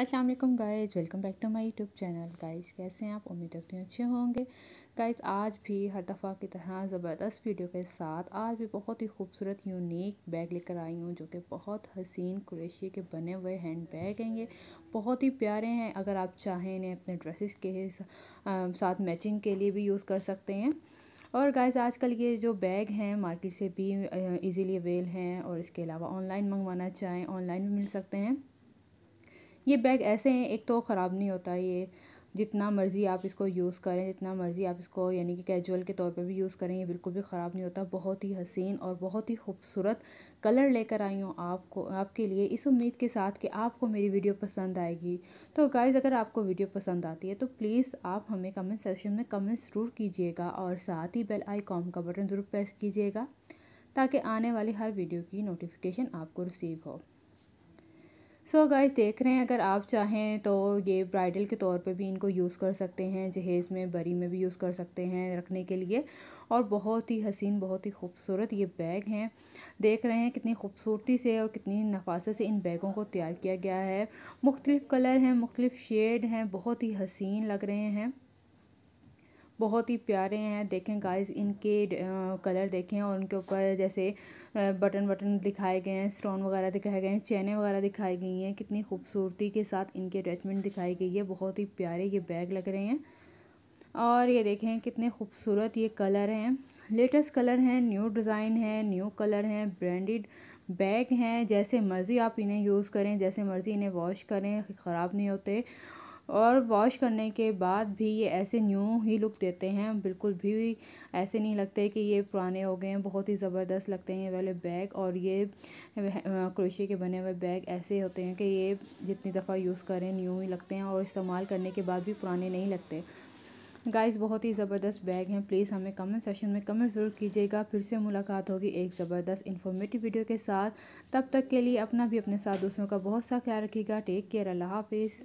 अस्सलाम वालेकुम guys welcome back to my YouTube channel guys कैसे हैं आप उम्मीद करती हूँ अच्छे होंगे गाइस आज भी हर दफ़ा की तरह ज़बरदस्त वीडियो के साथ आज भी बहुत ही खूबसूरत यूनिक बैग लेकर आई हूँ जो कि बहुत हसीन क्रोशिया के बने हुए हैंड बैग हैं ये बहुत ही प्यारे हैं अगर आप चाहें इन्हें अपने ड्रेसिस के साथ मैचिंग के लिए भी यूज़ कर सकते हैं और गाइस आजकल ये जो बैग हैं मार्केट से भी इजीली अवेल हैं और इसके अलावा ऑनलाइन मंगवाना चाहें ऑनलाइन भी मिल सकते हैं ये बैग ऐसे हैं एक तो ख़राब नहीं होता ये जितना मर्ज़ी आप इसको यूज़ करें जितना मर्ज़ी आप इसको यानी कि कैजुअल के तौर पे भी यूज़ करें ये बिल्कुल भी ख़राब नहीं होता बहुत ही हसीन और बहुत ही खूबसूरत कलर लेकर आई हूँ आपको आपके लिए इस उम्मीद के साथ कि आपको मेरी वीडियो पसंद आएगी तो गाइज़ अगर आपको वीडियो पसंद आती है तो प्लीज़ आप हमें कमेंट सेक्शन में कमेंट ज़रूर कीजिएगा और साथ ही बेल आइकॉन का बटन ज़रूर प्रेस कीजिएगा ताकि आने वाली हर वीडियो की नोटिफिकेशन आपको रिसीव हो सो so गाइस देख रहे हैं अगर आप चाहें तो ये ब्राइडल के तौर पे भी इनको यूज़ कर सकते हैं जहेज़ में बरी में भी यूज़ कर सकते हैं रखने के लिए और बहुत ही हसीन बहुत ही खूबसूरत ये बैग हैं देख रहे हैं कितनी खूबसूरती से और कितनी नफासत से इन बैगों को तैयार किया गया है मुख्तलिफ़ कलर हैं मुख्तलिफ़ शेड हैं बहुत ही हसीन लग रहे हैं बहुत ही प्यारे हैं देखें गाइस इनके कलर देखें और उनके ऊपर जैसे बटन बटन दिखाए गए हैं स्टोन वगैरह दिखाए गए हैं चैने वगैरह दिखाई गई हैं कितनी खूबसूरती के साथ इनके अटैचमेंट दिखाई गई है बहुत ही प्यारे ये बैग लग रहे हैं और ये देखें कितने खूबसूरत ये कलर हैं लेटेस्ट कलर हैं न्यू डिज़ाइन है न्यू कलर हैं ब्रांडेड बैग हैं जैसे मर्ज़ी आप इन्हें यूज़ करें जैसे मर्ज़ी इन्हें वॉश करें ख़राब नहीं होते और वॉश करने के बाद भी ये ऐसे न्यू ही लुक देते हैं बिल्कुल भी ऐसे नहीं लगते कि ये पुराने हो गए हैं बहुत ही ज़बरदस्त लगते हैं ये वाले बैग और ये क्रोशे के बने हुए बैग ऐसे होते हैं कि ये जितनी दफ़ा यूज़ करें न्यू ही लगते हैं और इस्तेमाल करने के बाद भी पुराने नहीं लगते गाइस बहुत ही ज़बरदस्त बैग हैं प्लीज़ हमें कमेंट सेशन में कमेंट ज़रूर कीजिएगा फिर से मुलाकात होगी एक ज़बरदस्त इन्फॉर्मेटिव वीडियो के साथ तब तक के लिए अपना भी अपने साथ दूसरों का बहुत सा ख्याल रखिएगा टेक केयर अल्लाह हाफिज़